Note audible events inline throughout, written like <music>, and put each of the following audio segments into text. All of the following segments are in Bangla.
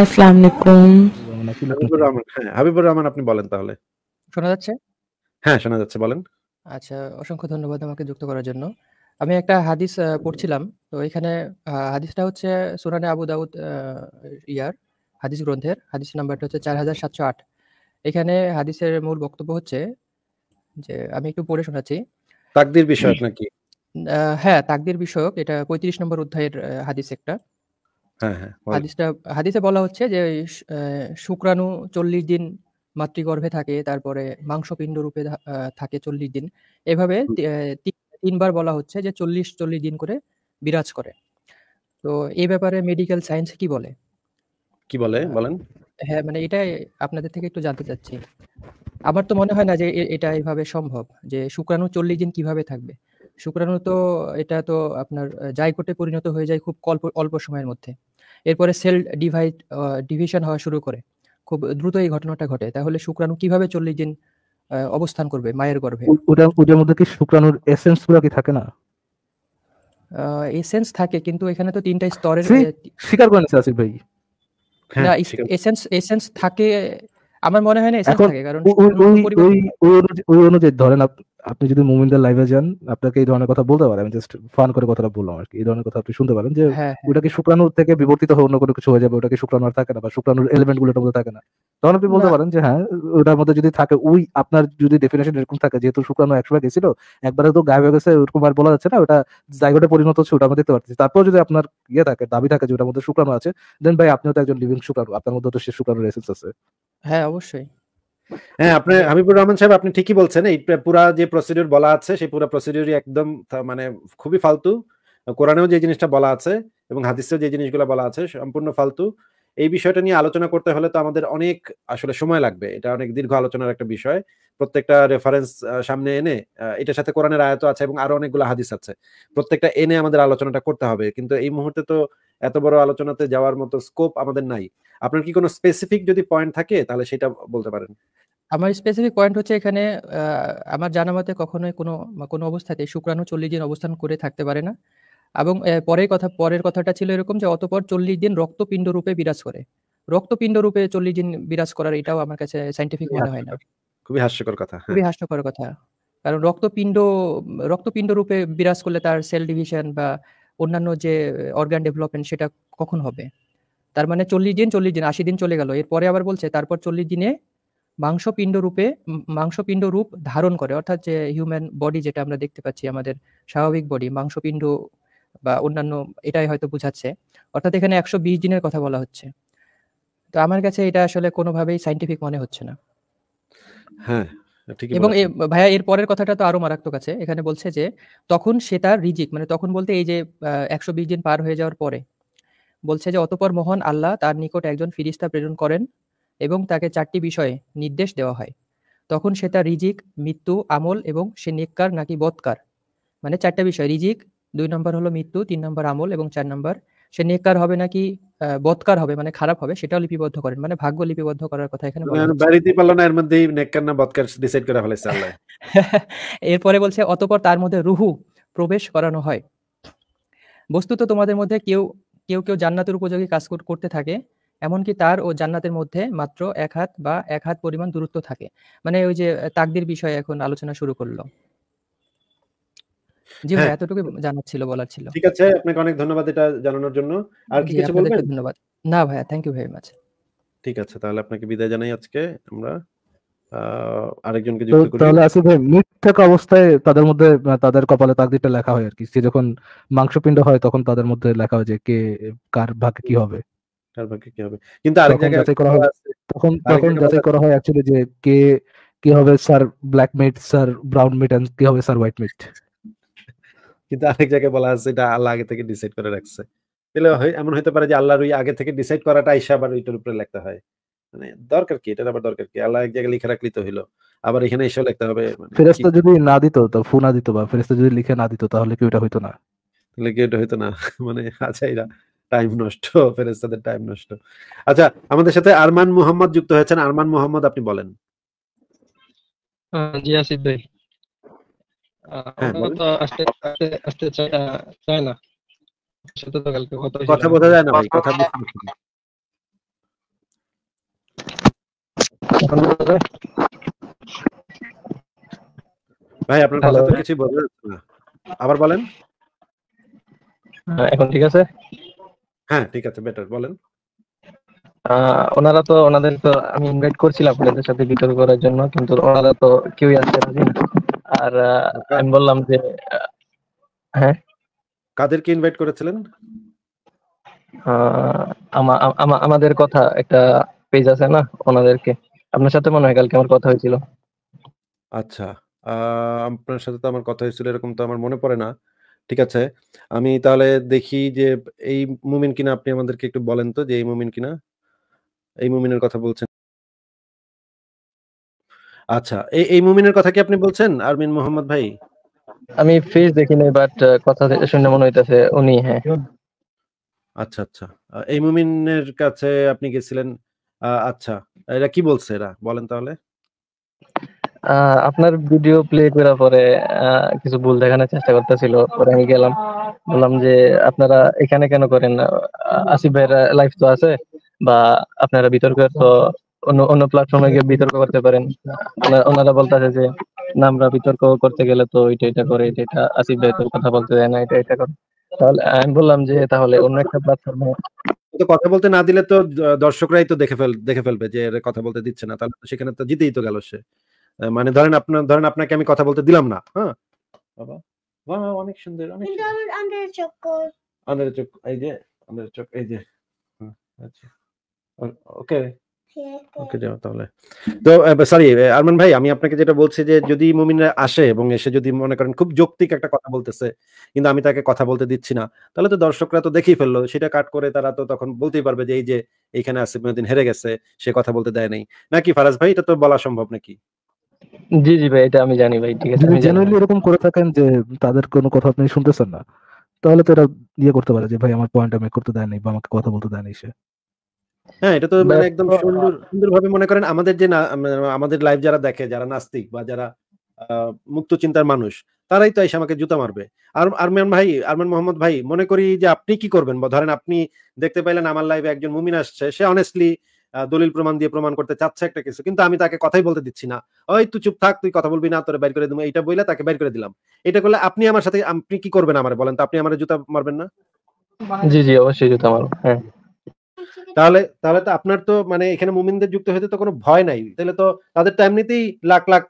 আসসালামু আলাইকুম হ্যাঁ, হাবিবুর রহমান আপনি বলেন তাহলে শোনা যাচ্ছে হ্যাঁ শোনা যাচ্ছে বলেন আচ্ছা অসংখ্য ধন্যবাদ আমাকে যুক্ত করার জন্য আমি একটা হাদিস পড়ছিলাম তো এখানে হাদিসটা হচ্ছে সুরানে আবু দাউদ ইয়ার হাদিস গ্রন্থের হাদিস নাম্বারটা হচ্ছে চার হাজার সাতশো আট এখানে হাদিসের মূল বক্তব্য হচ্ছে যে আমি একটু পড়ে শোনাচ্ছি তাকদির বিষয়ক নাকি হ্যাঁ তাকদির বিষয়ক এটা পঁয়ত্রিশ নম্বর অধ্যায়ের হাদিস একটা হ্যাঁ, হ্যাঁ হাদিসটা হাদিসে বলা হচ্ছে যে শুক্রাণু চল্লিশ দিন মাতৃগর্ভে থাকে তারপরে মাংসপিণ্ড রূপে থাকে চল্লিশ দিন এভাবে তিনবার বলা হচ্ছে যে চল্লিশ চল্লিশ দিন করে বিরাজ করে তো এই ব্যাপারে মেডিকেল সায়েন্স কি বলে কি বলে বলেন হ্যাঁ মানে এটা আপনাদের থেকে একটু জানতে চাচ্ছি আমার তো মনে হয় না যে এটা এইভাবে সম্ভব যে শুক্রাণু চল্লিশ দিন কিভাবে থাকবে শুক্রাণু তো এটা তো আপনার জাইকোটে পরিণত হয়ে যায় খুব অল্প অল্প সময়ের মধ্যে এরপরে সেল ডিভাইড ডিভিশন হওয়া শুরু করে খুব দ্রুত এই ঘটনাটা ঘটে তাহলে শুক্রাণু কিভাবে চল্লিশ দিন অবস্থান করবে মায়ের গর্ভে ওটা ওটার মধ্যে কি শুক্রাণুর এসেন্স গুলো কি থাকে না এসেন্স থাকে কিন্তু এখানে তো তিনটা স্তরের স্বীকার করেন আসিফ ভাই হ্যাঁ, না এসেন্স এসেন্স থাকে আমার মনে হয় না এসেন্স থাকে কারণ ওই ওই ওই অনুযায়ী ধরেন আপনি যদি মুমিনদের লাইভে যান আপনাকে এই ধরনের কথা বলতে পারে আমি জাস্ট ফান করে কথাটা বললাম আর কি এই ধরনের কথা আপনি শুনতে পারেন যে হ্যাঁ, হ্যাঁ। ওটাকে শুক্রাণু থেকে বিবর্তিত হয়ে অন্য কোনো কিছু হয়ে যাবে ওটাকে শুক্রাণু আর থাকে না বা শুক্রাণুর এলিমেন্ট গুলো মধ্যে থাকে না তখন আপনি বলতে পারেন যে হ্যাঁ ওটার মধ্যে যদি থাকে ওই আপনার যদি ডেফিনেশন এরকম থাকে যেহেতু শুক্রাণু একসময় গেছিল একবারে তো গায়ে হয়ে গেছে ওরকম আর বলা যাচ্ছে না ওটা জায়গাটা পরিণত হচ্ছে ওটা আমরা দেখতে পাচ্ছি তারপর যদি আপনার ইয়ে থাকে দাবি থাকে যে ওটার মধ্যে শুক্রাণু আছে দেন ভাই আপনিও তো একজন লিভিং শুক্রাণু আপনার মধ্যে তো সে শুক্রাণুর এসেন্স আছে হ্যাঁ অবশ্যই হ্যাঁ আপনি হাবিবুর রহমান সাহেব আপনি ঠিকই বলছেন এই পুরা যে প্রসিডিউর বলা আছে সেই পুরো প্রসিডিউরই একদম মানে খুবই ফালতু কোরআনেও যে জিনিসটা বলা আছে এবং হাদিসেও যে জিনিসগুলো বলা আছে সম্পূর্ণ ফালতু এই বিষয়টা নিয়ে আলোচনা করতে হলে তো আমাদের অনেক আসলে সময় লাগবে এটা অনেক দীর্ঘ আলোচনার একটা বিষয় প্রত্যেকটা রেফারেন্স সামনে এনে এটার সাথে কোরআনের আয়ত আছে এবং আরো অনেকগুলো হাদিস আছে প্রত্যেকটা এনে আমাদের আলোচনাটা করতে হবে কিন্তু এই মুহূর্তে তো এত বড় আলোচনাতে যাওয়ার মতো স্কোপ আমাদের নাই আপনার কি কোনো স্পেসিফিক যদি পয়েন্ট থাকে তাহলে সেটা বলতে পারেন আমার স্পেসিফিক পয়েন্ট হচ্ছে এখানে আমার জানা মতে কখনোই কোনো কোনো অবস্থাতে শুক্রাণু চল্লিশ দিন অবস্থান করে থাকতে পারে না এবং পরের কথা পরের কথাটা ছিল এরকম যে অতপর চল্লিশ দিন রক্তপিণ্ড রূপে বিরাজ করে রক্তপিণ্ড রূপে চল্লিশ দিন বিরাজ করার এটাও আমার কাছে সাইন্টিফিক মনে হয় না খুবই হাস্যকর কথা হ্যাঁ। খুবই হাস্যকর কথা কারণ রক্তপিণ্ড রক্তপিণ্ড রূপে বিরাজ করলে তার সেল ডিভিশন বা অন্যান্য যে অর্গান ডেভেলপমেন্ট সেটা কখন হবে তার মানে চল্লিশ দিন চল্লিশ দিন আশি দিন চলে গেল এরপরে আবার বলছে তারপর চল্লিশ দিনে মাংসপিণ্ড রূপে মাংসপিণ্ড রূপ ধারণ করে অর্থাৎ যে হিউম্যান বডি যেটা আমরা দেখতে পাচ্ছি আমাদের স্বাভাবিক বডি মাংসপিণ্ড বা অন্যান্য এটাই হয়তো বুঝাচ্ছে অর্থাৎ এখানে একশো বিশ দিনের কথা বলা হচ্ছে তো আমার কাছে এটা আসলে কোনোভাবেই সাইন্টিফিক মনে হচ্ছে না হ্যাঁ এবং ভাইয়া এর পরের কথাটা তো আরো মারাত্মক আছে এখানে বলছে যে তখন সে তার রিজিক মানে তখন বলতে এই যে একশো দিন পার হয়ে যাওয়ার পরে বলছে যে অতপর মোহন আল্লাহ তার নিকট একজন ফিরিস্তা প্রেরণ করেন এবং তাকে চারটি বিষয়ে নির্দেশ দেওয়া হয় তখন সে তার রিজিক মৃত্যু আমল এবং সে নিকার নাকি বৎকার মানে চারটা বিষয় রিজিক দুই নম্বর হলো মৃত্যু তিন নম্বর আমল এবং চার নম্বর সে নেককার হবে নাকি বৎকার হবে মানে খারাপ হবে সেটাও লিপিবদ্ধ করেন মানে ভাগ্য লিপিবদ্ধ করার কথা এখানে মানে <laughs> এরপরে বলছে অতপর তার মধ্যে রুহু প্রবেশ করানো হয় বস্তুত তোমাদের মধ্যে কেউ কেউ কেউ জান্নাতের উপযোগী কাজ করতে থাকে এমনকি তার ও জান্নাতের মধ্যে মাত্র এক হাত বা এক হাত পরিমাণ দূরত্ব থাকে মানে ওই যে তাকদির বিষয়ে এখন আলোচনা শুরু করলো জি ভাই হ্যাঁ। এতটুকু জানার ছিল বলার ছিল ঠিক আছে আপনাকে অনেক ধন্যবাদ এটা জানানোর জন্য আর কি কিছু বলবেন ধন্যবাদ না ভাইয়া থ্যাংক ইউ ভেরি মাচ ঠিক আছে তাহলে আপনাকে বিদায় জানাই আজকে আমরা আরেকজনকে যুক্ত করি তাহলে আসলে ভাই মৃত থাকা অবস্থায় তাদের মধ্যে তাদের কপালে তাকদিরটা লেখা হয় আর কি সে যখন মাংসপিণ্ড হয় তখন তাদের মধ্যে লেখা হয় যে কে কার ভাগে কি হবে ভাগ্যে কি হবে কিন্তু জায়গায় করা তখন তখন যাচাই করা হয় অ্যাকচুয়ালি যে কে কি হবে sir black mate sir brown mate and কি হবে স্যার হোয়াইট মেট কিন্তু আরেক জায়গায় বলা আছে এটা আল্লাহ আগে থেকে ডিসাইড করে রাখছে তাহলে এমন হতে পারে যে আল্লাহর ওই আগে থেকে ডিসাইড করাটা আবার ওইটার উপরে লিখতে হয় মানে দরকার কি আবার দরকার কি আল্লাহ এক জায়গায় লিখে রাখলি তো আবার এখানে এসেও লিখতে হবে মানে ফেরেশতা যদি না দিত তো ফু দিত বা ফেরেশতা যদি লিখে না দিত তাহলে কি ওটা হইতো না তাহলে কি এটা হইতো না <laughs> মানে আচ্ছা এরা টাইম নষ্ট ফেরেস্তাদের টাইম নষ্ট আচ্ছা আমাদের সাথে আরমান মোহাম্মদ যুক্ত হয়েছেন আরমান মোহাম্মদ আপনি বলেন জি আসিফ ভাই কথা বোঝা যায় না ভাই আপনার কিছু বোঝা যাচ্ছে না আবার বলেন এখন ঠিক আছে হ্যাঁ ঠিক আছে বেটার বলেন ওনারা তো ওনাদের তো আমি ইনভাইট করছিলাম আপনাদের সাথে বিতর্ক করার জন্য কিন্তু ওনারা তো কেউই আসতে রাজি না আর আমি বললাম যে হ্যাঁ কাদেরকে ইনভাইট করেছিলেন আমাদের কথা একটা পেজ আছে না ওনাদেরকে আপনার সাথে মনে হয় কালকে আমার কথা হয়েছিল আচ্ছা আপনার সাথে তো আমার কথা হয়েছিল এরকম তো আমার মনে পড়ে না ঠিক আছে আমি তাহলে দেখি যে এই মুমিন কিনা আপনি আমাদেরকে একটু বলেন তো যে এই মুমিন কিনা এই মুমিনের কথা বলছেন আচ্ছা এই এই মুমিনের কথা কি আপনি বলছেন আরমিন মোহাম্মদ ভাই আমি ফেস দেখি নাই বাট কথা শুনে মনে হইতাছে উনি হ্যাঁ আচ্ছা আচ্ছা এই মুমিনের কাছে আপনি গেছিলেন আচ্ছা এরা কি বলছে এরা বলেন তাহলে আপনার ভিডিও প্লে করার পরে কিছু ভুল দেখানোর চেষ্টা করতেছিল পরে আমি গেলাম বললাম যে আপনারা এখানে কেন করেন আসিফ ভাইয়ের লাইফ তো আছে বা আপনারা বিতর্ক তো অন্য অন্য প্ল্যাটফর্মে গিয়ে বিতর্ক করতে পারেন ওনারা বলতেছে যে না আমরা বিতর্ক করতে গেলে তো এটা এটা করে এটা এটা আসিফ ভাই তো কথা বলতে দেয় না এটা এটা করে তাহলে আমি বললাম যে তাহলে অন্য একটা প্ল্যাটফর্মে তো কথা বলতে না দিলে তো দর্শকরাই তো দেখে ফেল দেখে ফেলবে যে কথা বলতে দিচ্ছে না তাহলে তো সেখানে তো জিতেই তো গেল সে মানে ধরেন আপনার ধরেন আপনাকে আমি কথা বলতে দিলাম না হ্যাঁ বাবা বাবা অনেক সুন্দর অনেক আন্ডার আন্ডার এই যে আন্ডার এই যে আচ্ছা ওকে ওকে যাও তাহলে তো সরি আরমান ভাই আমি আপনাকে যেটা বলছি যে যদি মুমিনরা আসে এবং এসে যদি মনে করেন খুব যৌক্তিক একটা কথা বলতেছে কিন্তু আমি তাকে কথা বলতে দিচ্ছি না তাহলে তো দর্শকরা তো দেখেই ফেললো সেটা কাট করে তারা তো তখন বলতেই পারবে যে এই যে এইখানে আসিফ মহিউদ্দিন হেরে গেছে সে কথা বলতে দেয় নাই নাকি ফারাজ ভাই এটা তো বলা সম্ভব নাকি জি জি ভাই এটা আমি জানি ভাই ঠিক আছে জেনারেলি এরকম করে থাকেন যে তাদের কোনো কথা আপনি শুনতেছেন না তাহলে তো এটা ইয়ে করতে পারে যে ভাই আমার পয়েন্ট আমি করতে নাই বা আমাকে কথা বলতে দেয়নি সে হ্যাঁ এটা তো মানে একদম সুন্দর সুন্দরভাবে মনে করেন আমাদের যে মানে আমাদের লাইভ যারা দেখে যারা নাস্তিক বা যারা মুক্ত চিন্তার মানুষ তারাই তো এসে আমাকে জুতা মারবে আর আরমান ভাই আরমান মোহাম্মদ ভাই মনে করি যে আপনি কি করবেন বা ধরেন আপনি দেখতে পাইলেন আমার লাইভে একজন মুমিন আসছে সে অনেস্টলি দলিল প্রমাণ দিয়ে প্রমাণ করতে চাচ্ছে একটা কিছু কিন্তু আমি তাকে কথাই বলতে দিচ্ছি না ওই তুই চুপ থাক তুই কথা বলবি না তোরে বাইর করে দিবো এটা বইলে তাকে বাইর করে দিলাম এটা করলে আপনি আমার সাথে আপনি কি করবেন আমার বলেন তো আপনি আমার জুতা মারবেন না জি জি অবশ্যই জুতা মারো হ্যাঁ তাহলে তাহলে তো আপনার তো মানে এখানে মুমিনদের যুক্ত হতে তো কোনো ভয় নাই তাহলে তো তাদের তো এমনিতেই লাখ লাখ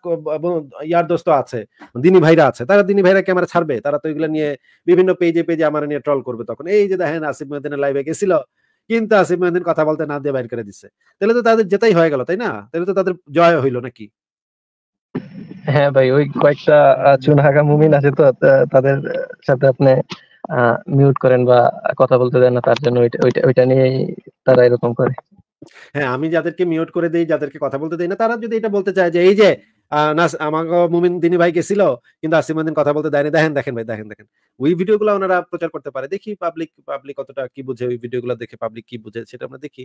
ইয়ার দোস্ত আছে দিনী ভাইরা আছে তারা দিনী ভাইরা ক্যামেরা ছাড়বে তারা তো এগুলো নিয়ে বিভিন্ন পেজে পেজে আমার নিয়ে ট্রল করবে তখন এই যে দেখেন আসিফ মেদিনের লাইভে গেছিল কিন্তু আসিফ মহিউদ্দিন কথা বলতে না দিয়ে বাইর করে দিচ্ছে তাহলে তো তাদের যেটাই হয়ে গেল তাই না তাহলে তো তাদের জয় হইলো নাকি হ্যাঁ ভাই ওই কয়েকটা চুনহাগা মুমিন আছে তো তাদের সাথে আপনি মিউট করেন বা কথা বলতে দেন না তার জন্য ওইটা ওইটা নিয়েই তারা এরকম করে হ্যাঁ আমি যাদেরকে মিউট করে দেই যাদেরকে কথা বলতে দেই না তারা যদি এটা বলতে চায় যে এই যে না আমার মুমিন দিনী ভাই গেছিল কিন্তু আসিমান দিন কথা বলতে দেয়নি দেখেন দেখেন ভাই দেখেন দেখেন ওই ভিডিওগুলো ওনারা প্রচার করতে পারে দেখি পাবলিক পাবলিক কতটা কি বুঝে ওই ভিডিওগুলো দেখে পাবলিক কি বুঝে সেটা আমরা দেখি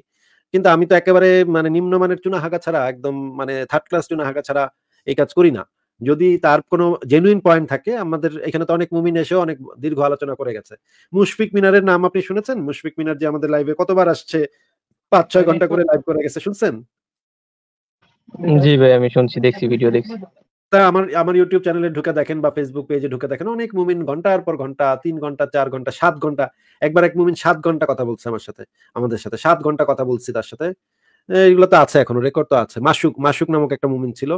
কিন্তু আমি তো একেবারে মানে নিম্নমানের চুনা হাগা ছাড়া একদম মানে থার্ড ক্লাস চুনা হাগা ছাড়া এই কাজ করি না যদি তার কোনো জেনুইন পয়েন্ট থাকে আমাদের এখানে তো অনেক মুমিন এসে অনেক দীর্ঘ আলোচনা করে গেছে মুশফিক মিনারের নাম আপনি শুনেছেন মুশফিক মিনার যে আমাদের লাইভে কতবার আসছে পাঁচ ছয় হ্যাঁ, ঘন্টা হ্যাঁ। করে লাইভ করে গেছে শুনছেন জি ভাই আমি শুনছি দেখছি ভিডিও দেখছি তা আমার আমার ইউটিউব চ্যানেলে ঢুকে দেখেন বা ফেসবুক পেজে ঢুকে দেখেন অনেক মুমিন ঘন্টার পর ঘন্টা তিন ঘন্টা চার ঘন্টা সাত ঘন্টা একবার এক মুমিন সাত ঘন্টা কথা বলছে আমার সাথে আমাদের সাথে সাত ঘন্টা কথা বলছি তার সাথে এগুলো তো আছে এখনো রেকর্ড তো আছে মাসুক মাসুক নামক একটা মুমিন ছিল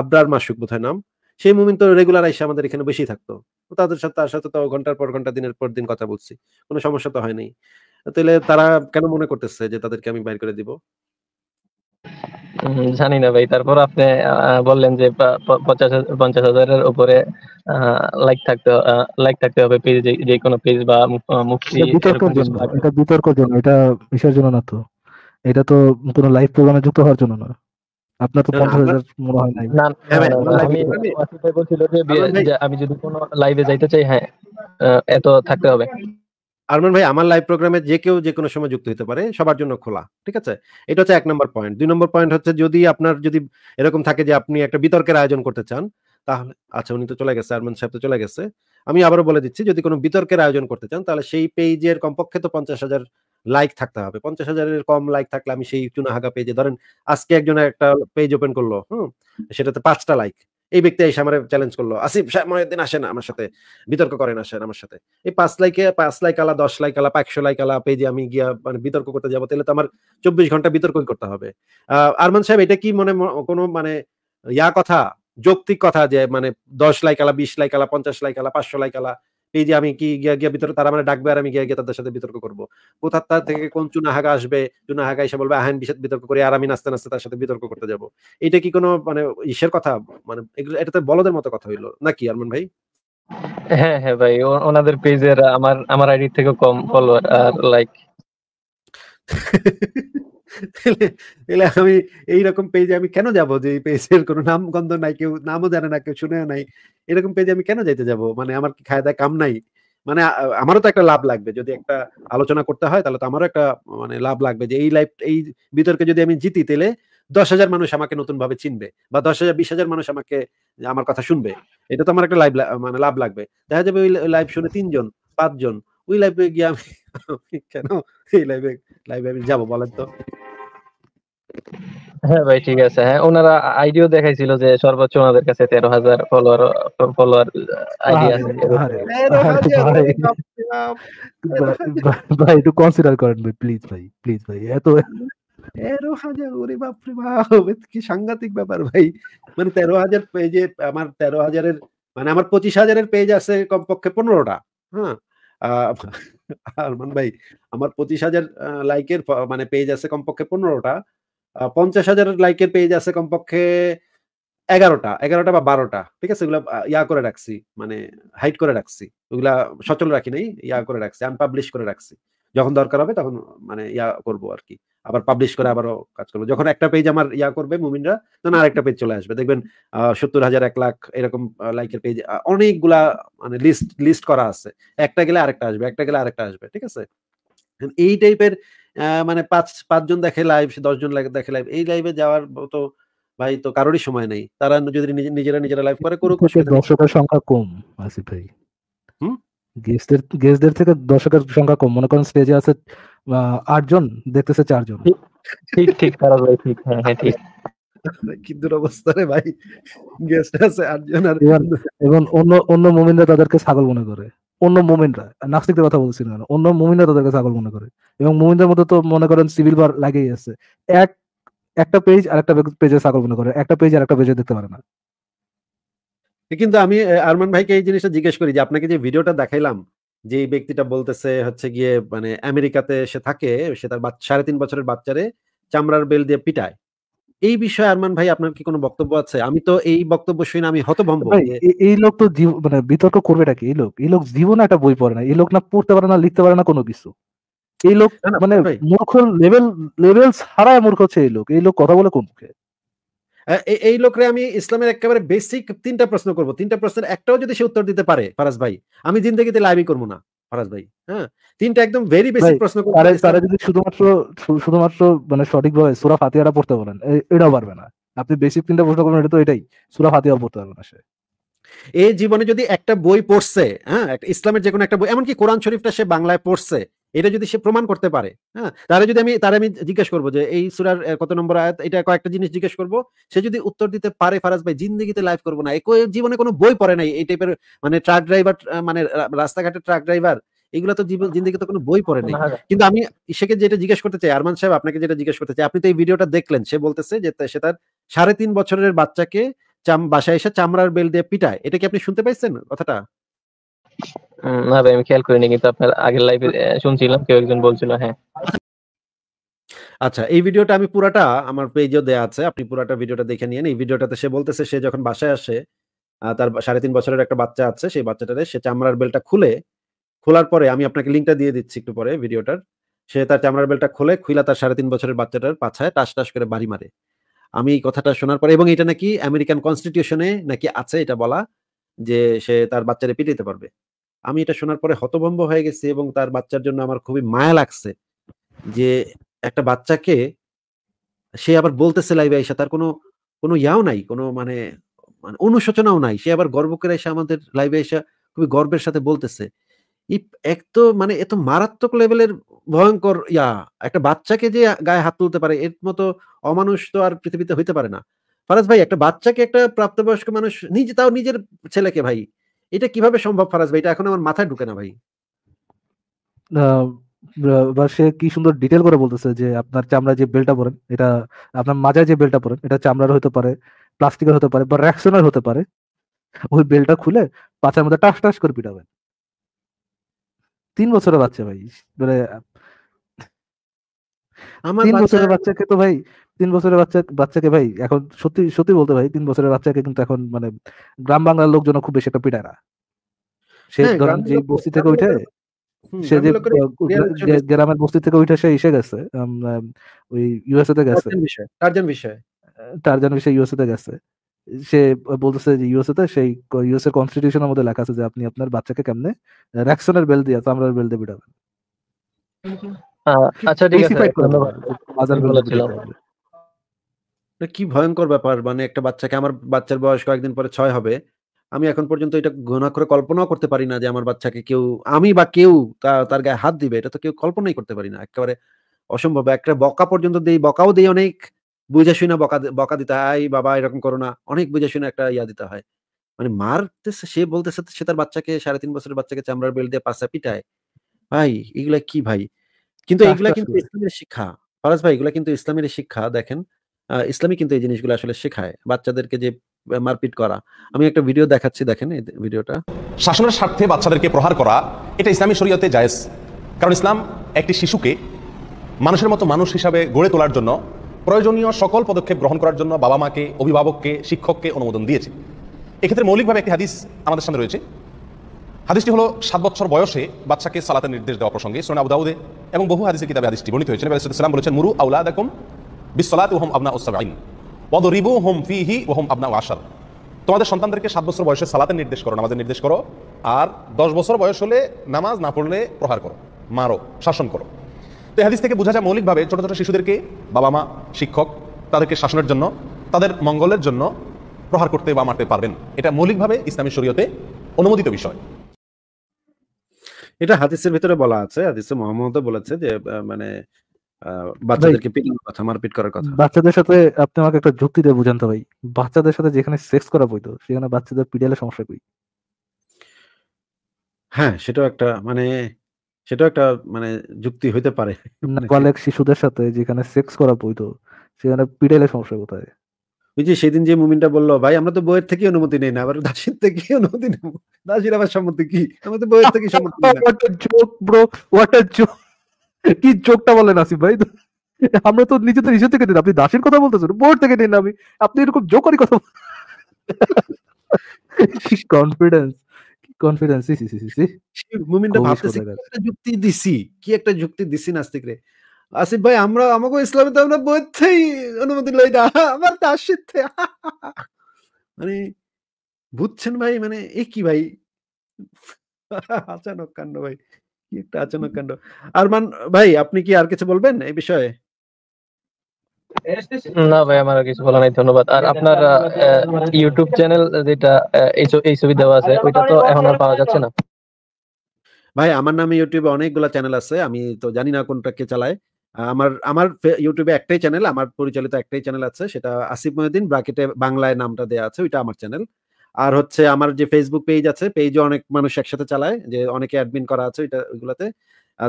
আবরার মাসুক বোধহয় নাম সেই মুমিন তো রেগুলার আইসে আমাদের এখানে বেশি থাকতো তাদের সাথে তার সাথে তো ঘন্টার পর ঘন্টা দিনের পর দিন কথা বলছি কোনো সমস্যা তো হয়নি তাহলে তারা কেন মনে করতেছে যে তাদেরকে আমি বাইর করে দিব জানি না ভাই তারপর আপনি বললেন যে পঞ্চাশ হাজারের উপরে লাইক থাকতে লাইক থাকতে হবে পেজ যে কোনো পেজ বা মুক্তি বিতর্কের জন্য এটা বিতর্কের জন্য এটা বিষয়ের জন্য না তো এটা তো কোনো লাইভ প্রোগ্রামে যুক্ত হওয়ার জন্য না আপনার তো পঞ্চাশ হাজার মনে হয় নাই হ্যাঁ আমি বলছিল যে আমি যদি কোনো লাইভে যাইতে চাই হ্যাঁ এত থাকতে হবে আরমান ভাই আমার লাইভ প্রোগ্রামে যে কেউ যে কোনো সময় যুক্ত হতে পারে সবার জন্য খোলা ঠিক আছে এটা হচ্ছে এক নম্বর পয়েন্ট দুই নম্বর পয়েন্ট হচ্ছে যদি আপনার যদি এরকম থাকে যে আপনি একটা বিতর্কের আয়োজন করতে চান তাহলে আচ্ছা উনি তো চলে গেছে আরমান সাহেব তো চলে গেছে আমি আবারও বলে দিচ্ছি যদি কোনো বিতর্কের আয়োজন করতে চান তাহলে সেই পেজের কমপক্ষে তো পঞ্চাশ হাজার লাইক থাকতে হবে পঞ্চাশ হাজারের কম লাইক থাকলে আমি সেই চুনা হাগা পেজে ধরেন আজকে একজন একটা পেজ ওপেন করলো হুম সেটাতে পাঁচটা লাইক এই ব্যক্তি এসে আমার চ্যালেঞ্জ করলো আসিফ সাহেব মহিউদ্দিন আসেন আমার সাথে বিতর্ক করেন আসেন আমার সাথে এই পাঁচ লাইকে পাঁচ লাইক আলা দশ লাইক আলা একশো লাইক আলা পেজে আমি গিয়া মানে বিতর্ক করতে যাবো তাহলে তো আমার চব্বিশ ঘন্টা বিতর্কই করতে হবে আহ আরমান সাহেব এটা কি মনে কোনো মানে ইয়া কথা যৌক্তিক কথা যে মানে দশ লাইক আলা বিশ লাইক আলা পঞ্চাশ লাইক আলা পাঁচশো লাইক আলা এই যে আমি কি গিয়া গিয়া বিতর্ক তারা মানে ডাকবে আর আমি গিয়া গিয়ে তাদের সাথে বিতর্ক করবো কোথার তার থেকে হ্যাঁ। কোন হাগা আসবে হাগা এসে বলবে আহান বিষাদ বিতর্ক করে আর আমি নাস্তে নাস্তে তার সাথে বিতর্ক করতে যাব এটা কি কোনো মানে ঈশ্বর কথা মানে এগুলো এটাতে বলদের মতো কথা হইলো নাকি আরমান ভাই হ্যাঁ হ্যাঁ ভাই ওনাদের পেজের আমার আমার আইডি থেকে কম ফলোয়ার আর লাইক <laughs> তাহলে আমি এইরকম পেজে আমি কেন যাব যে এই পেজের কোনো নাম গন্ধ নাই কেউ নামও জানে না কেউ শুনেও নাই এরকম পেজে আমি কেন যাইতে যাব মানে আমার কি খায় কাম নাই মানে আমারও তো একটা লাভ লাগবে যদি একটা আলোচনা করতে হয় তাহলে তো আমারও একটা মানে লাভ লাগবে যে এই লাইফ এই বিতর্কে যদি আমি জিতি তাহলে দশ হাজার মানুষ আমাকে নতুন ভাবে চিনবে বা দশ হাজার বিশ হাজার মানুষ আমাকে আমার কথা শুনবে এটা তো আমার একটা লাইভ মানে লাভ লাগবে দেখা যাবে ওই লাইভ শুনে তিনজন পাঁচজন ওই লাইভে গিয়ে আমি কেন এই লাইভে লাইভে আমি যাবো বলেন তো হ্যাঁ ভাই ঠিক আছে হ্যাঁ ওনারা আইডিও দেখাইছিল যে সর্বোচ্চ ওনাদের কাছে তেরো হাজার ফলোয়ার ফলোয়ার আইডি আছে ভাই একটু কনসিডার করেন ভাই প্লিজ ভাই প্লিজ ভাই এত তেরো হাজার ওরে বাপরে বাপ কি সাংঘাতিক ব্যাপার ভাই মানে তেরো হাজার পেজে আমার তেরো হাজারের মানে আমার পঁচিশ হাজারের পেজ আছে কমপক্ষে পনেরোটা হ্যাঁ আরমান ভাই আমার পঁচিশ হাজার লাইকের মানে পেজ আছে কমপক্ষে পনেরোটা পঞ্চাশ হাজার লাইকের পেজ আছে কমপক্ষে এগারোটা এগারোটা বা বারোটা ঠিক আছে ওগুলা ইয়া করে রাখছি মানে হাইট করে রাখছি ওগুলা সচল রাখি নাই ইয়া করে রাখছি আনপাবলিশ করে রাখছি যখন দরকার হবে তখন মানে ইয়া করবো আর কি আবার পাবলিশ করে আবারও কাজ করবো যখন একটা পেজ আমার ইয়া করবে মুমিনরা তখন আরেকটা পেজ চলে আসবে দেখবেন সত্তর হাজার এক লাখ এরকম লাইকের পেজ অনেকগুলা মানে লিস্ট লিস্ট করা আছে একটা গেলে আরেকটা আসবে একটা গেলে আরেকটা আসবে ঠিক আছে এই টাইপের মানে পাঁচ পাঁচজন দেখে লাইভ দশজন দেখে লাইভ এই লাইভে যাওয়ার তো ভাই তো কারোরই সময় নেই তারা যদি নিজেরা নিজেরা লাইভ করে করুক দর্শকের সংখ্যা কম আসিফ ভাই হুম গেস্টদের গেস্টদের থেকে দর্শকের সংখ্যা কম মনে করেন স্টেজে আছে আটজন দেখতেছে চারজন ঠিক ঠিক তারা ভাই ঠিক হ্যাঁ হ্যাঁ ঠিক কি দুরবস্থা ভাই গেস্ট আছে আটজন আর এবং অন্য অন্য মোমিনরা তাদেরকে ছাগল মনে করে অন্য মোমিনরা নাস্তিকদের কথা বলছি না অন্য মোমিনরা তাদের কাছে আগল মনে করে এবং মোমিনদের মধ্যে তো মনে করেন সিভিল বার লাগেই আছে এক একটা পেজ আর একটা পেজে পাগল মনে করে একটা পেজ আর একটা পেজে দেখতে পারে না কিন্তু আমি আরমান ভাইকে এই জিনিসটা জিজ্ঞেস করি যে আপনাকে যে ভিডিওটা দেখাইলাম যে ব্যক্তিটা বলতেছে হচ্ছে গিয়ে মানে আমেরিকাতে সে থাকে সে তার সাড়ে তিন বছরের বাচ্চারে চামড়ার বেল দিয়ে পিটায় এই বিষয়ে আরমান ভাই আপনার কি কোনো বক্তব্য আছে আমি তো এই বক্তব্য শুনে আমি হতভম্ব এই লোক তো মানে বিতর্ক করবে নাকি এই লোক এই লোক জীবন একটা বই পড়ে না এই লোক না পড়তে পারে না লিখতে পারে না কোনো কিছু এই লোক মানে মূর্খ লেভেল লেভেল ছাড়া মূর্খ হচ্ছে এই লোক এই লোক কথা বলে কোন মুখে এই লোকরে আমি ইসলামের একেবারে বেসিক তিনটা প্রশ্ন করব তিনটা প্রশ্নের একটাও যদি সে উত্তর দিতে পারে ফারাজ ভাই আমি জিন্দগিতে লাইভই করবো না ফরাজ ভাই হ্যাঁ তিনটা একদম ভেরি বেসিক প্রশ্ন করে তারা যদি শুধুমাত্র শুধুমাত্র মানে সঠিকভাবে সূরা ফাতিহাটা পড়তে বলেন এটাও পারবে না আপনি বেসিক তিনটা প্রশ্ন করবেন এটা তো এটাই সূরা ফাতিহা পড়তে পারবে না সে এই জীবনে যদি একটা বই পড়ছে হ্যাঁ ইসলামের যে কোনো একটা বই এমনকি কোরআন শরীফটা সে বাংলায় পড়ছে এটা যদি সে প্রমাণ করতে পারে হ্যাঁ তাহলে যদি আমি তার আমি জিজ্ঞেস করবো যে এই সুরার কত নম্বর আয়াত এটা কয়েকটা জিনিস জিজ্ঞেস করবো সে যদি উত্তর দিতে পারে ফারাজ ভাই জিন্দগিতে লাইভ করবো না জীবনে কোনো বই পড়ে নাই এই টাইপের মানে ট্রাক ড্রাইভার মানে রাস্তাঘাটের ট্রাক ড্রাইভার এগুলো তো জিন্দগি কোনো বই পড়ে নাই কিন্তু আমি সেকে যেটা জিজ্ঞেস করতে চাই আরমান সাহেব আপনাকে যেটা জিজ্ঞেস করতে চাই আপনি তো এই ভিডিওটা দেখলেন সে বলতেছে যে সে তার সাড়ে তিন বছরের বাচ্চাকে চাম বাসায় এসে চামড়ার বেল দিয়ে পিটায় এটা কি আপনি শুনতে পাইছেন কথাটা না ভাই আমি খেয়াল করিনি কিন্তু আপনার আগের লাইভে শুনছিলাম কেউ একজন বলছিল হ্যাঁ আচ্ছা এই ভিডিওটা আমি পুরাটা আমার পেজেও দেয়া আছে আপনি পুরাটা ভিডিওটা দেখে নিন এই ভিডিওটাতে সে বলতেছে সে যখন বাসায় আসে তার সাড়ে তিন বছরের একটা বাচ্চা আছে সেই বাচ্চাটারে সে চামড়ার বেলটা খুলে খোলার পরে আমি আপনাকে লিঙ্কটা দিয়ে দিচ্ছি একটু পরে ভিডিওটার সে তার চামড়ার বেলটা খুলে খুইলা তার সাড়ে তিন বছরের বাচ্চাটার পাছায় টাস টাস করে বাড়ি মারে আমি কথাটা শোনার পরে এবং এটা নাকি আমেরিকান কনস্টিটিউশনে নাকি আছে এটা বলা যে সে তার বাচ্চারে পিটাইতে পারবে আমি এটা শোনার পরে হতভম্ব হয়ে গেছি এবং তার বাচ্চার জন্য আমার খুবই মায়া লাগছে যে একটা বাচ্চাকে সে আবার বলতেছে লাইভে আইসা তার কোনো কোনো ইয়াও নাই কোনো মানে মানে অনুশোচনাও নাই সে আবার গর্ব করে এসে আমাদের লাইভে এসে খুবই গর্বের সাথে বলতেছে এক তো মানে এত মারাত্মক লেভেলের ভয়ঙ্কর ইয়া একটা বাচ্চাকে যে গায়ে হাত তুলতে পারে এর মতো অমানুষ তো আর পৃথিবীতে হইতে পারে না ফারাজ ভাই একটা বাচ্চাকে একটা প্রাপ্তবয়স্ক মানুষ নিজে তাও নিজের ছেলেকে ভাই এটা কিভাবে সম্ভব ফারাজ ভাই এটা এখন আমার মাথায় ঢুকে না ভাই বা সে কি সুন্দর ডিটেল করে বলতেছে যে আপনার চামড়া যে বেলটা পরেন এটা আপনার মাজায় যে বেলটা পরেন এটা চামড়ার হতে পারে প্লাস্টিকের হতে পারে বা র্যাকসনের হতে পারে ওই বেলটা খুলে পাচার মধ্যে টাস টাস করে পিটাবেন তিন বছরের বাচ্চা ভাই মানে আমার তিন বছরের বাচ্চাকে তো ভাই তিন বছরের বাচ্চা বাচ্চাকে ভাই এখন সত্যি সত্যি বলতে ভাই তিন বছরের বাচ্চাকে কিন্তু এখন মানে গ্রাম বাংলার লোকজন খুব বেশি একটা পিটায় না সে হ্যাঁ, ধরেন যে বস্তি থেকে উঠে সে যে গ্রামের বস্তি থেকে উঠে সে এসে গেছে ওই ইউএসএ তে গেছে টার্জান বিষয়ে টার্জান বিষয় ইউএসএ তে গেছে সে বলতেছে যে ইউএসএ তে সেই ইউএসএ কনস্টিটিউশনের মধ্যে লেখা আছে যে আপনি আপনার বাচ্চাকে কেমনে র্যাকসনের বেল দিয়ে আমরা বেল দিয়ে পিটাবেন হ্যাঁ, আচ্ছা ঠিক আছে কি ভয়ঙ্কর ব্যাপার মানে একটা বাচ্চাকে আমার বাচ্চার বয়স কয়েকদিন পরে ছয় হবে আমি এখন পর্যন্ত এটা ঘোনা করে কল্পনাও করতে পারি না যে আমার বাচ্চাকে কেউ আমি বা কেউ তার গায়ে হাত দিবে এটা তো কেউ কল্পনাই করতে পারি না একেবারে অসম্ভব একটা বকা পর্যন্ত দেই বকাও দেই অনেক বুঝে শুনে বকা বকা দিতে হয় বাবা এরকম করো না অনেক বুঝা শুনে একটা ইয়া দিতে হয় মানে মারতেছে সে বলতেছে সে তার বাচ্চাকে সাড়ে তিন বছরের বাচ্চাকে চামড়ার বেল দিয়ে পাশা পিটায় ভাই এগুলা কি ভাই কিন্তু এইগুলা কিন্তু ইসলামের শিক্ষা ফরাজ ভাই এগুলা কিন্তু ইসলামের শিক্ষা দেখেন ইসলামী কিন্তু এই জিনিসগুলো আসলে শেখায় বাচ্চাদেরকে যে মারপিট করা আমি একটা ভিডিও দেখাচ্ছি দেখেন এই ভিডিওটা শাসনের স্বার্থে বাচ্চাদেরকে প্রহার করা এটা ইসলামী শরীয়তে জায়েজ কারণ ইসলাম একটি শিশুকে মানুষের মতো মানুষ হিসাবে গড়ে তোলার জন্য প্রয়োজনীয় সকল পদক্ষেপ গ্রহণ করার জন্য বাবা মাকে অভিভাবককে শিক্ষককে অনুমোদন দিয়েছে এক্ষেত্রে মৌলিকভাবে একটি হাদিস আমাদের সামনে রয়েছে হাদিসটি হলো সাত বছর বয়সে বাচ্চাকে সালাতের নির্দেশ দেওয়া প্রসঙ্গে সোনা আবুদাউদে এবং বহু হাদিসের কিতাবে হাদিসটি বর্ণিত হয়েছে নবী সাল্লাম বলেছেন মুরু আওলাদাকুম দেখুন বিসলাত ওহম আবনা ওসাবাইন পদরিবু হোম ফি হি ওহম আবনা ওয়াশার তোমাদের সন্তানদেরকে সাত বছর বয়সে সালাতের নির্দেশ করো নামাজের নির্দেশ করো আর দশ বছর বয়স হলে নামাজ না পড়লে প্রহার করো মারো শাসন করো তো হাদিস থেকে বোঝা যায় মৌলিকভাবে ছোটো ছোটো শিশুদেরকে বাবা মা শিক্ষক তাদেরকে শাসনের জন্য তাদের মঙ্গলের জন্য প্রহার করতে বা মারতে পারবেন এটা মৌলিকভাবে ইসলামী শরীয়তে অনুমোদিত বিষয় এটা হাদিসের ভিতরে বলা আছে হাদিসে মোহাম্মদ বলেছে যে মানে বাচ্চাদেরকে কথা মারপিট করার কথা বাচ্চাদের সাথে আপনি আমাকে একটা যুক্তি দিয়ে বুঝান তো ভাই বাচ্চাদের সাথে যেখানে সেক্স করা বৈধ সেখানে বাচ্চাদের সমস্যা কই হ্যাঁ সেটাও একটা মানে সেটাও একটা মানে যুক্তি হইতে পারে কলেজ শিশুদের সাথে যেখানে সেক্স করা বৈধ সেখানে পিটাইলে সমস্যা কোথায় ওই যে সেদিন যে মুমিনটা বললো ভাই আমরা তো বইয়ের থেকে অনুমতি নেই না আবার দাসের থেকে অনুমতি নেব দাসির আবার সম্মতি কি আমরা তো বইয়ের থেকে সম্মতি joke bro what a joke কি জোকটা বলেন আসিফ ভাই আমরা তো নিজেদের ইসে থেকে দিন আপনি দাসের কথা বলতেছেন বোর্ড থেকে নিন আমি আপনি এরকম জোকারি কথা কনফিডেন্স কনফিডেন্স সি সি সি সি মুমিনটা ভাবতেছে কি একটা যুক্তি দিছি কি একটা যুক্তি দিছি নাস্তিকরে আসিফ ভাই আমরা আমাকে ইসলামে তো আমরা বইতেই অনুমতি লই না আমার তার সিদ্ধে মানে বুঝছেন ভাই মানে এ কি ভাই আচানক কাণ্ড ভাই কি একটা আচানক কাণ্ড আরমান ভাই আপনি কি আর কিছু বলবেন এই বিষয়ে না ভাই আমার কিছু বলা নাই ধন্যবাদ আর আপনার ইউটিউব চ্যানেল যেটা এই ছবি দেওয়া আছে ওইটা তো এখন আর পাওয়া যাচ্ছে না ভাই আমার নামে ইউটিউবে অনেকগুলা চ্যানেল আছে আমি তো জানি না কোনটা কে চালায় আমার আমার ইউটিউবে একটাই চ্যানেল আমার পরিচালিত একটাই চ্যানেল আছে সেটা আসিফ মহিউদ্দিন ব্রাকেটে বাংলায় নামটা দেওয়া আছে ওইটা আমার চ্যানেল আর হচ্ছে আমার যে ফেসবুক পেজ আছে পেজও অনেক মানুষ একসাথে চালায় যে অনেকে অ্যাডমিন করা আছে ওইটা ওইগুলোতে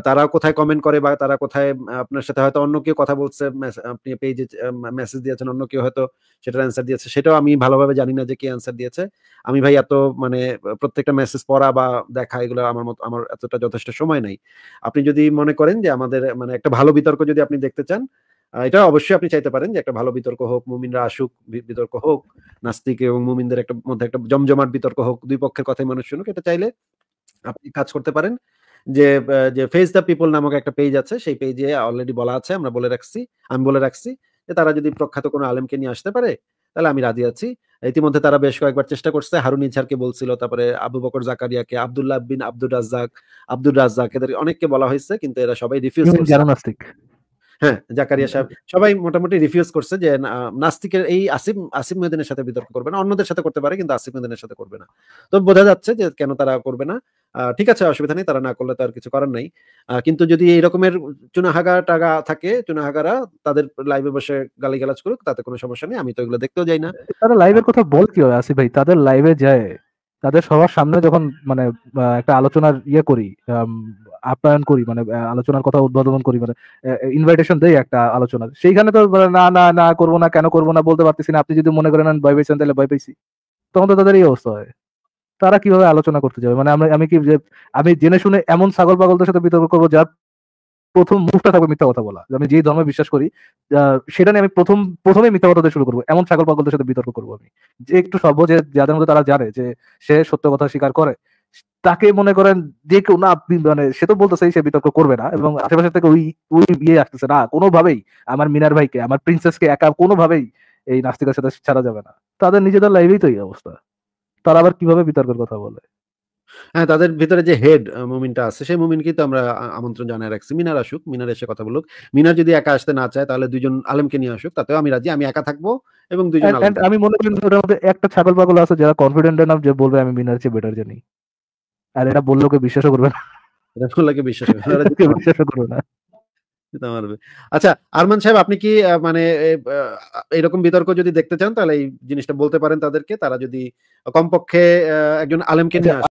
তারা কোথায় কমেন্ট করে বা তারা কোথায় আপনার সাথে হয়তো অন্য কেউ কথা বলছে আপনি পেজে মেসেজ দিয়েছেন অন্য কেউ হয়তো সেটার অ্যান্সার দিয়েছে সেটাও আমি ভালোভাবে জানি না যে কে অ্যান্সার দিয়েছে আমি ভাই এত মানে প্রত্যেকটা মেসেজ পড়া বা দেখা এগুলো আমার মত আমার এতটা যথেষ্ট সময় নাই আপনি যদি মনে করেন যে আমাদের মানে একটা ভালো বিতর্ক যদি আপনি দেখতে চান এটা অবশ্যই আপনি চাইতে পারেন যে একটা ভালো বিতর্ক হোক মুমিনরা আসুক বিতর্ক হোক নাস্তিক এবং মুমিনদের একটা মধ্যে একটা জমজমাট বিতর্ক হোক দুই পক্ষের কথাই মানুষ শুনুক এটা চাইলে আপনি কাজ করতে পারেন যে যে ফেস দ্য পিপল নামক একটা পেজ আছে সেই পেজে অলরেডি বলা আছে আমরা বলে রাখছি আমি বলে রাখছি যে তারা যদি প্রখ্যাত কোনো আলেমকে নিয়ে আসতে পারে তাহলে আমি রাজি আছি ইতিমধ্যে তারা বেশ কয়েকবার চেষ্টা করছে হারুন ইঝারকে বলছিল তারপরে আবু বকর জাকারিয়াকে আবদুল্লাহ বিন আব্দুর রাজ্জাক আব্দুর রাজ্জাক এদের অনেককে বলা হয়েছে কিন্তু এরা সবাই রিফিউজ হ্যাঁ জাকারিয়া সাহেব সবাই মোটামুটি রিফিউজ করছে যে নাস্তিকের এই আসিম আসিফ মদিনের সাথে বিতর্ক করবে না অন্যদের সাথে করতে পারে কিন্তু আসিফ মদিনের সাথে করবে না তো বোঝা যাচ্ছে যে কেন তারা করবে না ঠিক আছে অসুবিধা নেই তারা না করলে তো কিছু করার নাই কিন্তু যদি এই রকমের চুনাহাগা টাগা থাকে চুনাহাগারা তাদের লাইভে বসে গালিগালাজ করুক তাতে কোনো সমস্যা নেই আমি তো এগুলো দেখতেও যাই না তারা লাইভের কথা বল কি হয় আসিফ ভাই তাদের লাইভে যায় তাদের সবার সামনে যখন মানে একটা আলোচনার ইয়ে করি আপ্যায়ন করি মানে আলোচনার কথা উদ্বোধন করি মানে ইনভাইটেশন দেই একটা আলোচনার সেইখানে তো মানে, না না না করব না কেন করব না বলতে পারতেছি না আপনি যদি মনে করেন ভয় পেয়েছেন তাহলে ভয় পেয়েছি তখন তো তাদের এই অবস্থা হয় তারা কিভাবে আলোচনা করতে যাবে মানে আমি কি যে আমি জেনে শুনে এমন ছাগল পাগলদের সাথে বিতর্ক করবো যা প্রথম মুখটা থাকবে মিথ্যা কথা বলা আমি যে ধর্মে বিশ্বাস করি সেটা নিয়ে আমি প্রথম প্রথমে মিথ্যা কথা শুরু করবো এমন ছাগল পাগলদের সাথে বিতর্ক করবো আমি যে একটু সভ্য যে যাদের মধ্যে তারা জানে যে সে সত্য কথা স্বীকার করে তাকে মনে করেন যে কেউ না মানে সে তো বলতেছে সে বিতর্ক করবে না এবং আশেপাশে থেকে ওই ওই বিয়ে আসতেছে না কোনোভাবেই আমার মিনার ভাইকে আমার প্রিন্সেসকে একা কোনোভাবেই এই নাস্তিকের সাথে ছাড়া যাবে না তাদের নিজেদের লাইভেই তো এই অবস্থা তারা আবার কিভাবে বিতর্কের কথা বলে হ্যাঁ তাদের ভিতরে যে হেড মুমিনটা আছে সেই মুমিনকেই তো আমরা আমন্ত্রণ জানিয়ে রাখছি মিনার আসুক মিনার এসে কথা বলুক মিনার যদি একা আসতে না চায় তাহলে দুজন আলেমকে নিয়ে আসুক তাতেও আমি রাজি আমি একা থাকবো এবং দুজন আমি মনে করি একটা ছাগল পাগল আছে যারা কনফিডেন্ট এনাফ যে বলবে আমি মিনার চেয়ে বেটার জানি আর এটা বললো কে বিশ্বাসও করবে না এটা বিশ্বাস করবে করবে না আচ্ছা আরমান সাহেব আপনি কি মানে এরকম বিতর্ক যদি দেখতে চান তাহলে এই জিনিসটা বলতে পারেন তাদেরকে তারা যদি কমপক্ষে একজন আলেমকে নিয়ে আচ্ছা,